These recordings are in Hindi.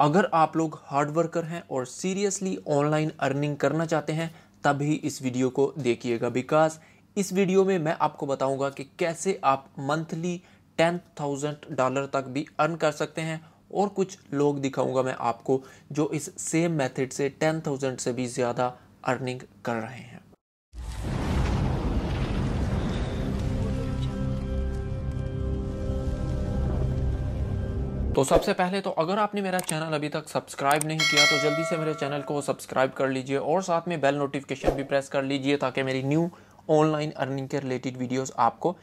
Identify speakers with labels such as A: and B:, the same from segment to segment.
A: अगर आप लोग हार्ड वर्कर हैं और सीरियसली ऑनलाइन अर्निंग करना चाहते हैं तभी इस वीडियो को देखिएगा बिकॉज इस वीडियो में मैं आपको बताऊंगा कि कैसे आप मंथली टेन थाउजेंड डॉलर तक भी अर्न कर सकते हैं और कुछ लोग दिखाऊंगा मैं आपको जो इस सेम मेथड से टेन थाउजेंड से भी ज़्यादा अर्निंग कर रहे हैं तो सबसे पहले तो अगर आपने मेरा चैनल अभी तक सब्सक्राइब नहीं किया तो जल्दी से मेरे चैनल को सब्सक्राइब कर लीजिए और साथ में बेल नोटिफिकेशन भी प्रेस कर लीजिए ताकि मेरी न्यू ऑनलाइन अर्निंग के रिलेटेड वीडियोस आपको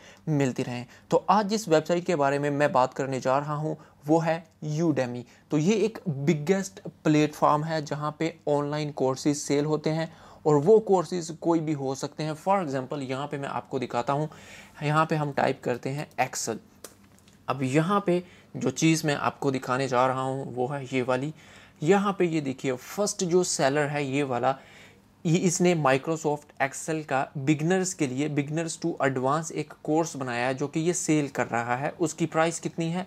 A: मिलती रहें तो आज जिस वेबसाइट के बारे में मैं बात करने जा रहा हूं वो है यूडेमी तो ये एक बिगेस्ट प्लेटफॉर्म है जहां पे ऑनलाइन कोर्सेज सेल होते हैं और वो कोर्सेज कोई भी हो सकते हैं फॉर एग्ज़ाम्पल यहाँ पे मैं आपको दिखाता हूँ यहाँ पे हम टाइप करते हैं एक्सल अब यहाँ पे जो चीज़ मैं आपको दिखाने जा रहा हूँ वो है ये वाली यहाँ पे ये देखिए फर्स्ट जो सेलर है ये वाला ये इसने माइक्रोसॉफ्ट एक्सेल का बिगनर्स के लिए बिगनर्स टू एडवांस एक कोर्स बनाया है जो कि ये सेल कर रहा है उसकी प्राइस कितनी है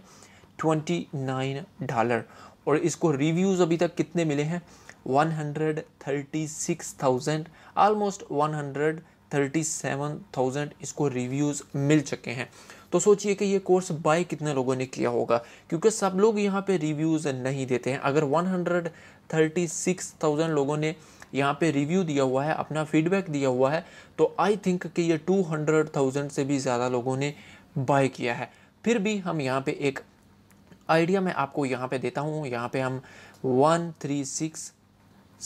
A: ट्वेंटी नाइन डॉलर और इसको रिव्यूज़ अभी तक कितने मिले हैं one hundred thirty six thousand almost one hundred thirty seven thousand इसको रिव्यूज़ मिल चुके हैं तो सोचिए कि ये कोर्स बाय कितने लोगों ने किया होगा क्योंकि सब लोग यहाँ पे रिव्यूज़ नहीं देते हैं अगर 136,000 लोगों ने यहाँ पे रिव्यू दिया हुआ है अपना फीडबैक दिया हुआ है तो आई थिंक कि ये 200,000 से भी ज़्यादा लोगों ने बाय किया है फिर भी हम यहाँ पे एक आइडिया मैं आपको यहाँ पे देता हूँ यहाँ पे हम one three six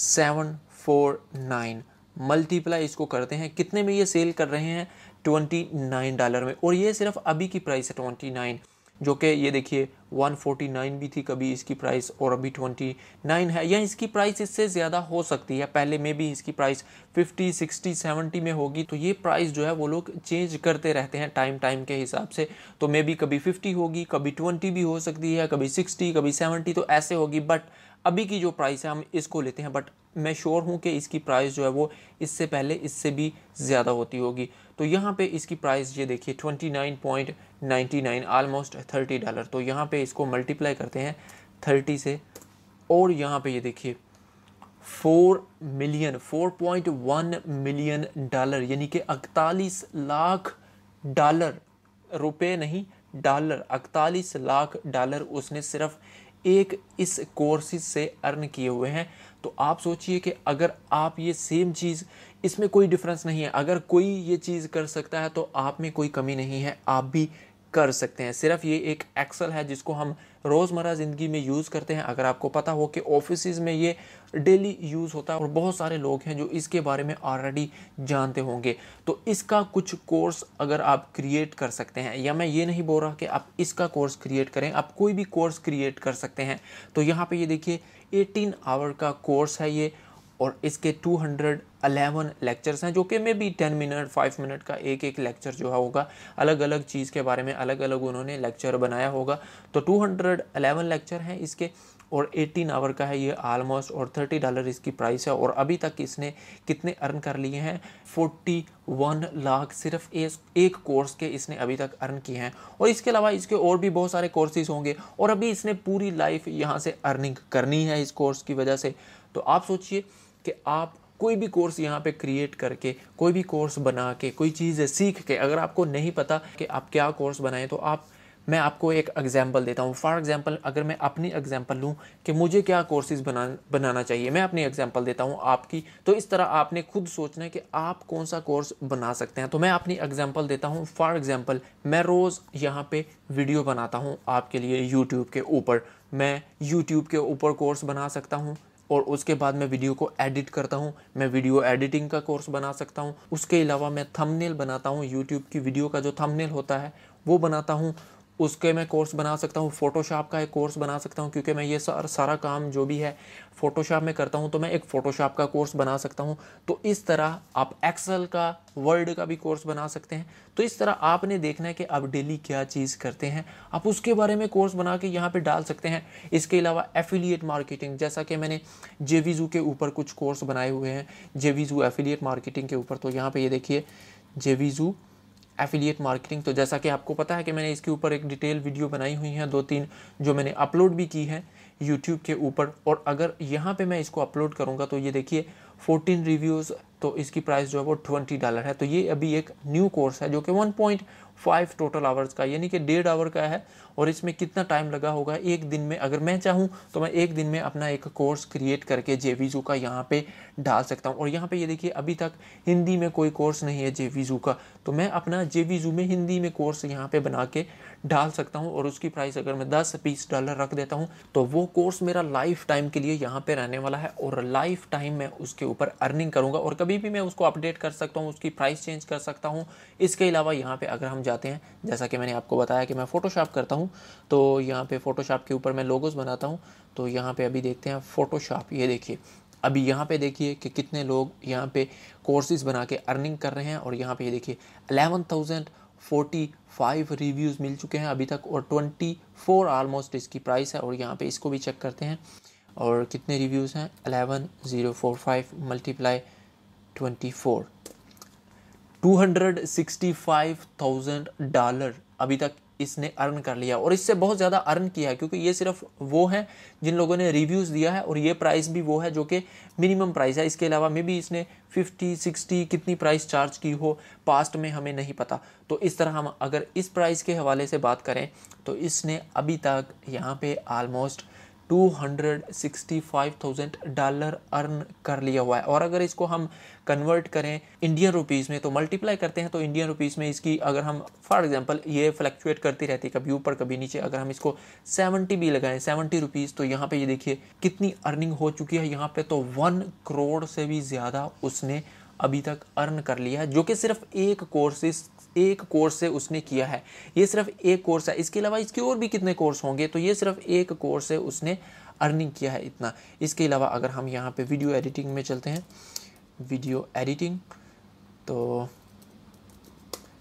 A: seven four nine multiply इसको करते हैं कितने में ये सेल कर रहे हैं ट्वेंटी नाइन डॉलर में और ये सिर्फ अभी की प्राइस है ट्वेंटी नाइन जो कि ये देखिए वन नाइन भी थी कभी इसकी प्राइस और अभी ट्वेंटी नाइन है या इसकी प्राइस इससे ज़्यादा हो सकती है पहले में भी इसकी प्राइस फिफ्टी सिक्सटी सेवेंटी में होगी तो ये प्राइस जो है वो लोग चेंज करते रहते हैं टाइम टाइम के हिसाब से तो मे बी कभी फिफ्टी होगी कभी ट्वेंटी भी हो सकती है कभी सिक्सटी कभी सेवेंटी तो ऐसे होगी बट अभी की जो प्राइस है हम इसको लेते हैं बट मैं श्योर हूँ कि इसकी प्राइस जो है वो इससे पहले इससे भी ज़्यादा होती होगी तो यहाँ पे इसकी प्राइस ये देखिए twenty nine point ninety nine almost thirty dollar तो यहाँ पे इसको मल्टीप्लाई करते हैं थर्टी से और यहाँ पे ये देखिए four million four point one million dollar यानी कि अड़तालीस लाख डॉलर रुपए नहीं डॉलर अड़तालीस लाख डॉलर उसने सिर्फ एक इस कोर्सेज से अर्न किए हुए हैं तो आप सोचिए कि अगर आप ये सेम चीज़ इसमें कोई डिफरेंस नहीं है अगर कोई ये चीज़ कर सकता है तो आप में कोई कमी नहीं है आप भी कर सकते हैं सिर्फ ये एक एक्सल है जिसको हम रोज़मर्रा ज़िंदगी में यूज़ करते हैं अगर आपको पता हो कि ऑफिस में ये डेली यूज़ होता है और बहुत सारे लोग हैं जो इसके बारे में ऑलरेडी जानते होंगे तो इसका कुछ कोर्स अगर आप क्रिएट कर सकते हैं या मैं ये नहीं बोल रहा कि आप इसका कोर्स क्रिएट करें आप कोई भी कोर्स क्रिएट कर सकते हैं तो यहाँ पर ये देखिए एटीन आवर का कोर्स है ये और इसके 211 लेक्चर्स हैं जो कि मे बी 10 मिनट 5 मिनट का एक एक लेक्चर जो है होगा अलग अलग चीज़ के बारे में अलग अलग उन्होंने लेक्चर बनाया होगा तो 211 लेक्चर हैं इसके और 18 आवर का है ये आलमोस्ट और 30 डॉलर इसकी प्राइस है और अभी तक इसने कितने अर्न कर लिए हैं 41 लाख सिर्फ एस, एक कोर्स के इसने अभी तक अर्न किए हैं और इसके अलावा इसके और भी बहुत सारे कोर्सेज होंगे और अभी इसने पूरी लाइफ यहाँ से अर्निंग करनी है इस कोर्स की वजह से तो आप सोचिए कि आप कोई भी कोर्स यहाँ पे क्रिएट करके कोई भी कोर्स बना के कोई चीज़ सीख के अगर आपको नहीं पता कि आप क्या कोर्स बनाएं तो आप मैं आपको एक एग्जाम्पल देता हूँ फॉर एग्जाम्पल अगर मैं अपनी एग्जाम्पल लूँ कि मुझे क्या कोर्सेज बना बनाना चाहिए मैं अपनी एग्जाम्पल देता हूँ आपकी तो इस तरह आपने खुद सोचना है कि आप कौन सा कोर्स बना सकते हैं तो मैं अपनी एग्जांपल देता हूँ फॉर एग्जाम्पल मैं रोज़ यहाँ पे वीडियो बनाता हूँ आपके लिए यूट्यूब के ऊपर मैं यूट्यूब के ऊपर कोर्स बना सकता हूँ और उसके बाद मैं वीडियो को एडिट करता हूँ मैं वीडियो एडिटिंग का कोर्स बना सकता हूँ उसके अलावा मैं थंबनेल बनाता हूँ यूट्यूब की वीडियो का जो थंबनेल होता है वो बनाता हूँ उसके मैं कोर्स बना सकता हूँ फ़ोटोशॉप का एक कोर्स बना सकता हूँ क्योंकि मैं ये सार, सारा काम जो भी है फ़ोटोशॉप में करता हूँ तो मैं एक फ़ोटोशॉप का कोर्स बना सकता हूँ तो इस तरह आप एक्सेल का वर्ड का भी कोर्स बना सकते हैं तो इस तरह आपने देखना है कि आप डेली क्या चीज़ करते हैं आप उसके बारे में कोर्स बना के यहाँ पर डाल सकते हैं इसके अलावा एफिलिएट मार्केटिंग जैसा कि मैंने जे के ऊपर कुछ कोर्स बनाए हुए हैं जे एफिलिएट मार्केटिंग के ऊपर तो यहाँ पर ये JVZoo affiliate marketing तो जैसा कि आपको पता है कि मैंने इसके ऊपर एक डिटेल वीडियो बनाई हुई है दो तीन जो मैंने अपलोड भी की है यूट्यूब के ऊपर और अगर यहाँ पे मैं इसको अपलोड करूँगा तो ये देखिए 14 रिव्यूज़ तो इसकी प्राइस जो है वो ट्वेंटी डॉलर है तो ये अभी एक न्यू कोर्स है जो कि one point five total hours का यानी कि डेढ़ आवर का है और इसमें कितना टाइम लगा होगा एक दिन में अगर मैं चाहूँ तो मैं एक दिन में अपना एक कोर्स क्रिएट करके जे जू का यहाँ पे डाल सकता हूँ और यहाँ पे ये देखिए अभी तक हिंदी में कोई कोर्स नहीं है जे जू का तो मैं अपना जे जू में हिंदी में कोर्स यहाँ पर बना के डाल सकता हूँ और उसकी प्राइस अगर मैं दस बीस डॉलर रख देता हूँ तो वो कोर्स मेरा लाइफ टाइम के लिए यहाँ पर रहने वाला है और लाइफ टाइम मैं उसके ऊपर अर्निंग करूंगा और कभी भी मैं उसको अपडेट कर सकता हूँ उसकी प्राइस चेंज कर सकता हूँ इसके अलावा यहाँ पे अगर हम जाते हैं जैसा कि मैंने आपको बताया कि मैं फ़ोटोशॉप करता हूँ तो यहाँ पर फ़ोटोशॉप के ऊपर मैं लोगोज़ बनाता हूँ तो यहाँ पर अभी देखते हैं फ़ोटोशॉप ये देखिए अभी यहाँ पे देखिए कि कितने लोग यहाँ पे कोर्सेज बना के अर्निंग कर रहे हैं और यहाँ पे ये देखिए eleven thousand forty five reviews मिल चुके हैं अभी तक और ट्वेंटी फोर आलमोस्ट इसकी प्राइस है और यहाँ पे इसको भी चेक करते हैं और कितने रिव्यूज़ हैं eleven zero four five multiply twenty four two hundred sixty five thousand dollar अभी तक इसने अर्न कर लिया और इससे बहुत ज़्यादा अर्न किया है क्योंकि ये सिर्फ वो हैं जिन लोगों ने रिव्यूज़ दिया है और ये प्राइस भी वो है जो कि मिनिमम प्राइस है इसके अलावा मे भी इसने फिफ्टी सिक्सटी कितनी प्राइस चार्ज की हो पास्ट में हमें नहीं पता तो इस तरह हम अगर इस प्राइस के हवाले से बात करें तो इसने अभी तक यहाँ पर आलमोस्ट 265,000 डॉलर अर्न कर लिया हुआ है और अगर इसको हम कन्वर्ट करें इंडियन रुपीज़ में तो मल्टीप्लाई करते हैं तो इंडियन रुपीज़ में इसकी अगर हम फॉर एग्जांपल ये फ्लक्चुएट करती रहती है कभी ऊपर कभी नीचे अगर हम इसको 70 भी लगाएं 70 रुपीज़ तो यहाँ पे ये देखिए कितनी अर्निंग हो चुकी है यहाँ पे तो वन करोड़ से भी ज़्यादा उसने अभी तक अर्न कर लिया है जो कि सिर्फ एक कोर्सेस एक कोर्स से उसने किया है ये सिर्फ एक कोर्स है इसके अलावा इसके और भी कितने कोर्स होंगे तो ये सिर्फ एक कोर्स से उसने अर्निंग किया है इतना इसके अलावा अगर हम यहाँ पे वीडियो एडिटिंग में चलते हैं वीडियो एडिटिंग तो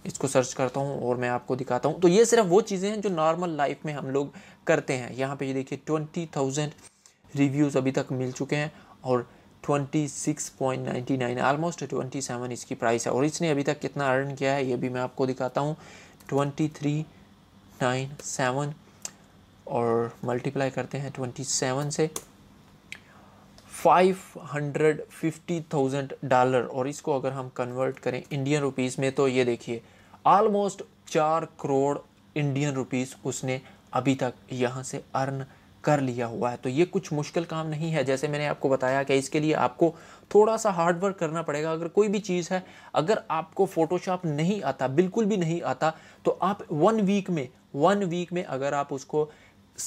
A: इसको सर्च करता हूँ और मैं आपको दिखाता हूँ तो ये सिर्फ वो चीज़ें हैं जो नॉर्मल लाइफ में हम लोग करते हैं यहाँ पर ये देखिए ट्वेंटी थाउजेंड रिव्यूज़ अभी तक मिल चुके हैं और 26.99 ऑलमोस्ट 27 इसकी प्राइस है और इसने अभी तक कितना अर्न किया है ये भी मैं आपको दिखाता हूँ 23.97 और मल्टीप्लाई करते हैं 27 से 550,000 डॉलर और इसको अगर हम कन्वर्ट करें इंडियन रुपीस में तो ये देखिए ऑलमोस्ट चार करोड़ इंडियन रुपीस उसने अभी तक यहाँ से अर्न कर लिया हुआ है तो ये कुछ मुश्किल काम नहीं है जैसे मैंने आपको बताया कि इसके लिए आपको थोड़ा सा हार्डवर्क करना पड़ेगा अगर कोई भी चीज़ है अगर आपको फ़ोटोशॉप नहीं आता बिल्कुल भी नहीं आता तो आप वन वीक में वन वीक में अगर आप उसको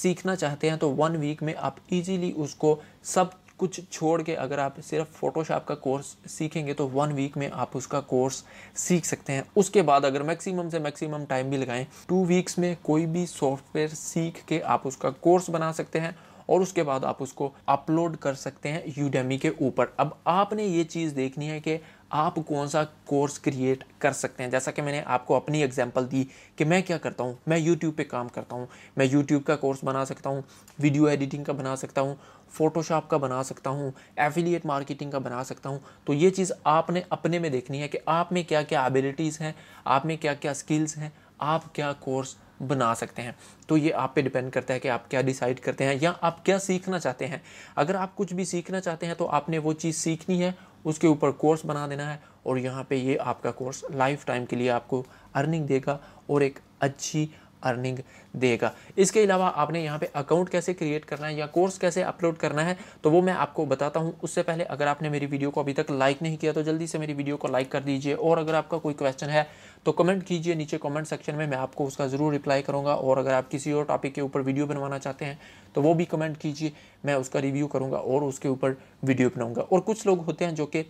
A: सीखना चाहते हैं तो वन वीक में आप इजीली उसको सब कुछ छोड़ के अगर आप सिर्फ फोटोशॉप का कोर्स सीखेंगे तो वन वीक में आप उसका कोर्स सीख सकते हैं उसके बाद अगर मैक्सिमम से मैक्सिमम टाइम भी लगाएं टू वीक्स में कोई भी सॉफ्टवेयर सीख के आप उसका कोर्स बना सकते हैं और उसके बाद आप उसको अपलोड कर सकते हैं यूडेमी के ऊपर अब आपने ये चीज़ देखनी है कि आप कौन सा कोर्स क्रिएट कर सकते हैं जैसा कि मैंने आपको अपनी एग्जांपल दी कि मैं क्या करता हूँ मैं यूट्यूब पे काम करता हूँ मैं यूट्यूब का कोर्स बना सकता हूँ वीडियो एडिटिंग का बना सकता हूँ फ़ोटोशॉप का बना सकता हूँ एफिलिएट मार्केटिंग का बना सकता हूँ तो ये चीज़ आपने अपने में देखनी है कि आप में क्या क्या एबिलिटीज़ हैं आप में क्या क्या स्किल्स हैं आप क्या कोर्स बना सकते हैं तो ये आप पे डिपेंड करता है कि आप क्या डिसाइड करते हैं या आप क्या सीखना चाहते हैं अगर आप कुछ भी सीखना चाहते हैं तो आपने वो चीज़ सीखनी है उसके ऊपर कोर्स बना देना है और यहाँ पे ये आपका कोर्स लाइफ टाइम के लिए आपको अर्निंग देगा और एक अच्छी अर्निंग देगा इसके अलावा आपने यहाँ पे अकाउंट कैसे क्रिएट करना है या कोर्स कैसे अपलोड करना है तो वो मैं आपको बताता हूँ उससे पहले अगर आपने मेरी वीडियो को अभी तक लाइक नहीं किया तो जल्दी से मेरी वीडियो को लाइक कर दीजिए और अगर आपका कोई क्वेश्चन है तो कमेंट कीजिए नीचे कमेंट सेक्शन में मैं आपको उसका ज़रूर रिप्लाई करूँगा और अगर आप किसी और टॉपिक के ऊपर वीडियो बनवाना चाहते हैं तो वो भी कमेंट कीजिए मैं उसका रिव्यू करूँगा और उसके ऊपर वीडियो बनाऊँगा और कुछ लोग होते हैं जो कि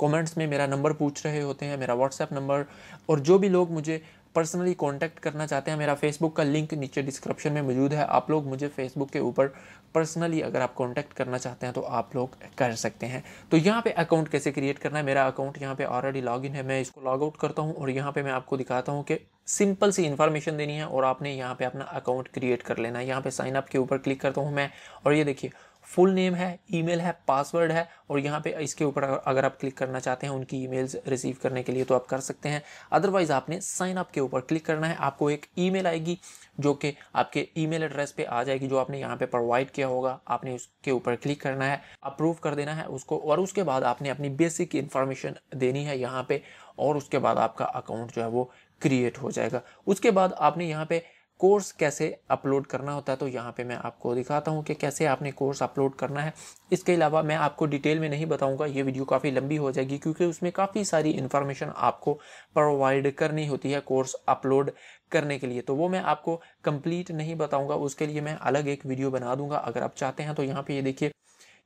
A: कमेंट्स में मेरा नंबर पूछ रहे होते हैं मेरा व्हाट्सएप नंबर और जो भी लोग मुझे पर्सनली कॉन्टैक्ट करना चाहते हैं मेरा फेसबुक का लिंक नीचे डिस्क्रिप्शन में मौजूद है आप लोग मुझे फेसबुक के ऊपर पर्सनली अगर आप कॉन्टैक्ट करना चाहते हैं तो आप लोग कर सकते हैं तो यहाँ पे अकाउंट कैसे क्रिएट करना है मेरा अकाउंट यहाँ पे ऑलरेडी लॉग है मैं इसको लॉग आउट करता हूँ और यहाँ पर मैं आपको दिखाता हूँ कि सिंपल सी इन्फॉर्मेशन देनी है और आपने यहाँ पे अपना अकाउंट क्रिएट कर लेना है यहाँ पे साइन अप के ऊपर क्लिक करता हूँ मैं और ये देखिए फुल नेम है ईमेल है पासवर्ड है और यहाँ पे इसके ऊपर अगर आप क्लिक करना चाहते हैं उनकी ईमेल्स रिसीव करने के लिए तो आप कर सकते हैं अदरवाइज़ आपने साइन अप के ऊपर क्लिक करना है आपको एक ईमेल आएगी जो कि आपके ईमेल एड्रेस पे आ जाएगी जो आपने यहाँ पे प्रोवाइड किया होगा आपने उसके ऊपर क्लिक करना है अप्रूव कर देना है उसको और उसके बाद आपने अपनी बेसिक इन्फॉर्मेशन देनी है यहाँ पे और उसके बाद आपका अकाउंट जो है वो क्रिएट हो जाएगा उसके बाद आपने यहाँ पे कोर्स कैसे अपलोड करना होता है तो यहाँ पे मैं आपको दिखाता हूँ कि कैसे आपने कोर्स अपलोड करना है इसके अलावा मैं आपको डिटेल में नहीं बताऊँगा ये वीडियो काफ़ी लंबी हो जाएगी क्योंकि उसमें काफ़ी सारी इन्फॉर्मेशन आपको प्रोवाइड करनी होती है कोर्स अपलोड करने के लिए तो वो मैं आपको कंप्लीट नहीं बताऊँगा उसके लिए मैं अलग एक वीडियो बना दूंगा अगर आप चाहते हैं तो यहाँ पर ये देखिए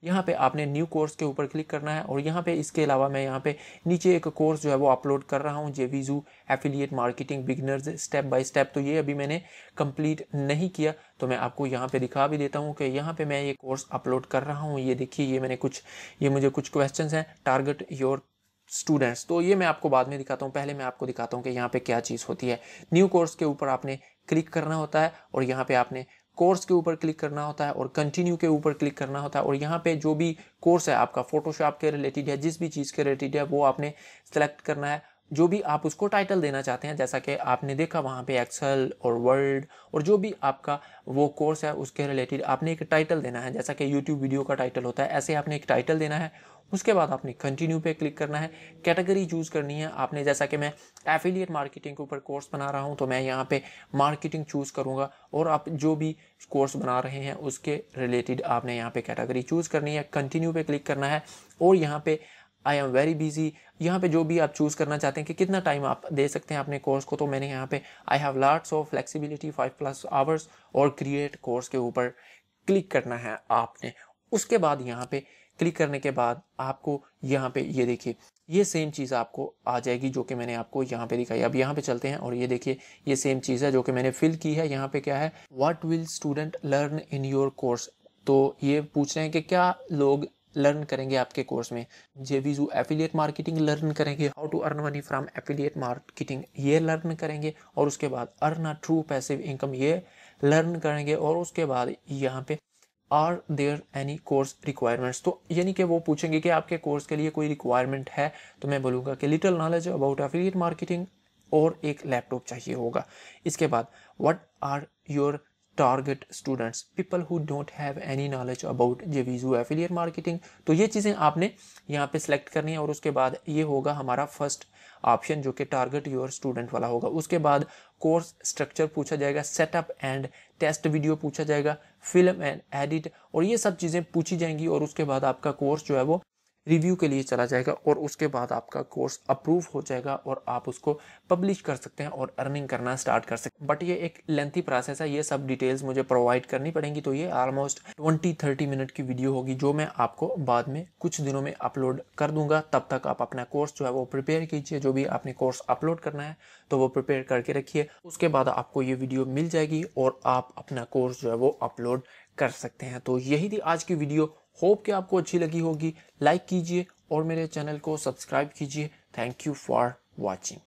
A: यहाँ पे आपने न्यू कोर्स के ऊपर क्लिक करना है और यहाँ पे इसके अलावा मैं यहाँ पे नीचे एक कोर्स जो है वो अपलोड कर रहा हूँ JVZoo affiliate marketing beginners step by step तो ये अभी मैंने कंप्लीट नहीं किया तो मैं आपको यहाँ पे दिखा भी देता हूँ कि यहाँ पे मैं ये कोर्स अपलोड कर रहा हूँ ये देखिए ये मैंने कुछ ये मुझे कुछ क्वेश्चन हैं टारगेट योर स्टूडेंट्स तो ये मैं आपको बाद में दिखाता हूँ पहले मैं आपको दिखाता हूँ कि यहाँ पे क्या चीज़ होती है न्यू कोर्स के ऊपर आपने क्लिक करना होता है और यहाँ पे आपने कोर्स के ऊपर क्लिक करना होता है और कंटिन्यू के ऊपर क्लिक करना होता है और यहाँ पे जो भी कोर्स है आपका फोटोशॉप के रिलेटेड है जिस भी चीज़ के रिलेटेड है वो आपने सेलेक्ट करना है जो भी आप उसको टाइटल देना चाहते हैं जैसा कि आपने देखा वहाँ पे एक्सेल और वर्ड और जो भी आपका वो कोर्स है उसके रिलेटेड आपने एक टाइटल देना है जैसा कि यूट्यूब वीडियो का टाइटल होता है ऐसे आपने एक टाइटल देना है उसके बाद आपने कंटिन्यू पे क्लिक करना है कैटेगरी चूज़ करनी है आपने जैसा कि मैं एफिलिएट मार्केटिंग के ऊपर कोर्स बना रहा हूँ तो मैं यहाँ पे मार्केटिंग चूज़ करूंगा और आप जो भी कोर्स बना रहे हैं उसके रिलेटेड आपने यहाँ पे कैटेगरी चूज़ करनी है कंटिन्यू पे क्लिक करना है और यहाँ पे आई एम वेरी बिजी यहाँ पे जो भी आप चूज़ करना चाहते हैं कि कितना टाइम आप दे सकते हैं अपने कोर्स को तो मैंने यहाँ पे I have lots of flexibility five plus hours और क्रिएट कोर्स के ऊपर क्लिक करना है आपने उसके बाद यहाँ पे क्लिक करने के बाद आपको यहाँ पे ये देखिए ये सेम चीज़ आपको आ जाएगी जो कि मैंने आपको यहाँ पे दिखाई अब यहाँ पे चलते हैं और ये देखिए ये सेम चीज़ है जो कि मैंने फिल की है यहाँ पे क्या है what will student learn in your course तो ये पूछ रहे हैं कि क्या लोग लर्न करेंगे आपके कोर्स में जेवीजू एफिलियट मार्केटिंग लर्न करेंगे how to earn money from affiliate marketing ये लर्न करेंगे और उसके बाद earn a true passive income ये लर्न करेंगे और उसके बाद यहाँ पे are there any course requirements तो यानी कि वो पूछेंगे कि आपके कोर्स के लिए कोई रिक्वायरमेंट है तो मैं बोलूँगा कि little knowledge about affiliate marketing और एक लैपटॉप चाहिए होगा इसके बाद what are your target students people who don't have any knowledge about JVZoo affiliate marketing तो ये चीज़ें आपने यहाँ पे सेलेक्ट करनी है और उसके बाद ये होगा हमारा फर्स्ट ऑप्शन जो कि टारगेट योर स्टूडेंट वाला होगा उसके बाद कोर्स स्ट्रक्चर पूछा जाएगा सेटअप एंड टेस्ट वीडियो पूछा जाएगा फिल्म एंड एडिट और ये सब चीज़ें पूछी जाएंगी और उसके बाद आपका कोर्स जो है वो रिव्यू के लिए चला जाएगा और उसके बाद आपका कोर्स अप्रूव हो जाएगा और आप उसको पब्लिश कर सकते हैं और अर्निंग करना स्टार्ट कर सकते हैं बट ये एक लेंथी प्रोसेस है ये सब डिटेल्स मुझे प्रोवाइड करनी पड़ेंगी तो ये ऑलमोस्ट ट्वेंटी थर्टी मिनट की वीडियो होगी जो मैं आपको बाद में कुछ दिनों में अपलोड कर दूंगा तब तक आप अपना कोर्स जो है वो प्रिपेयर कीजिए जो भी आपने कोर्स अपलोड करना है तो वो प्रिपेयर करके रखिए उसके बाद आपको ये वीडियो मिल जाएगी और आप अपना कोर्स जो है वो अपलोड कर सकते हैं तो यही थी आज की वीडियो होप कि आपको अच्छी लगी होगी लाइक कीजिए और मेरे चैनल को सब्सक्राइब कीजिए थैंक यू फॉर वॉचिंग